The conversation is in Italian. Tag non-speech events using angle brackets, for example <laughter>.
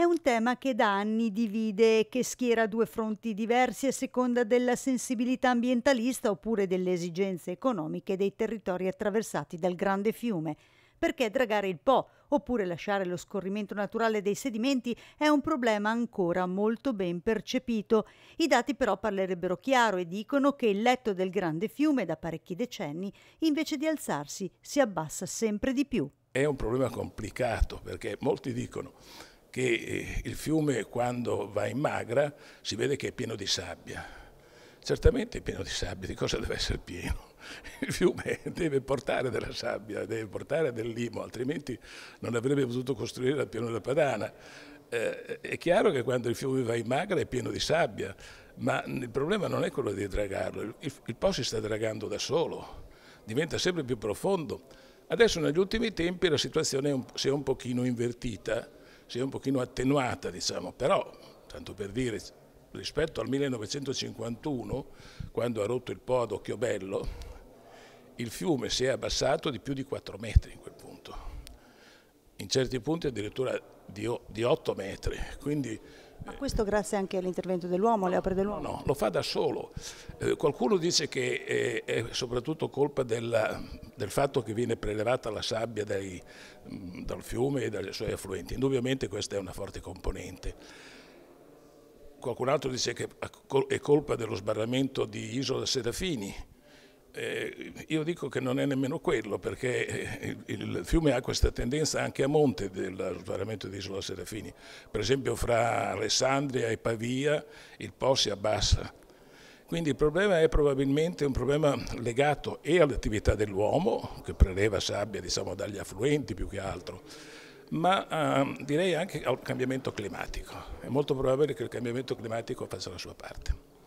È un tema che da anni divide e che schiera due fronti diversi a seconda della sensibilità ambientalista oppure delle esigenze economiche dei territori attraversati dal grande fiume. Perché dragare il Po oppure lasciare lo scorrimento naturale dei sedimenti è un problema ancora molto ben percepito. I dati però parlerebbero chiaro e dicono che il letto del grande fiume da parecchi decenni invece di alzarsi si abbassa sempre di più. È un problema complicato perché molti dicono che eh, il fiume quando va in magra si vede che è pieno di sabbia. Certamente è pieno di sabbia, di cosa deve essere pieno? <laughs> Il fiume deve portare della sabbia, deve portare del limo, altrimenti non avrebbe potuto costruire la pianura padana. Eh, è chiaro che quando il fiume va in magra è pieno di sabbia, ma il problema non è quello di dragarlo, il, il Po si sta dragando da solo, diventa sempre più profondo. Adesso negli ultimi tempi la situazione si è un pochino invertita, si è un pochino attenuata, diciamo, però, tanto per dire, rispetto al 1951, quando ha rotto il po' ad Occhiobello, il fiume si è abbassato di più di 4 metri in quel punto, in certi punti addirittura di 8 metri, quindi ma questo grazie anche all'intervento dell'uomo, alle opere dell'uomo? No, no, lo fa da solo. Eh, qualcuno dice che è, eh, è soprattutto colpa della, del fatto che viene prelevata la sabbia dai, dal fiume e dai suoi affluenti. Indubbiamente questa è una forte componente qualcun altro dice che è colpa dello sbarramento di Isola Serafini, eh, io dico che non è nemmeno quello, perché eh, il, fiume ha questa tendenza anche a monte del svaramento di Isola Serafini. Per esempio fra Alessandria e Pavia il Po si abbassa. Quindi il problema è probabilmente un problema legato e all'attività dell'uomo, che preleva sabbia diciamo, dagli affluenti più che altro, ma eh, direi anche al cambiamento climatico. È molto probabile che il cambiamento climatico faccia la sua parte.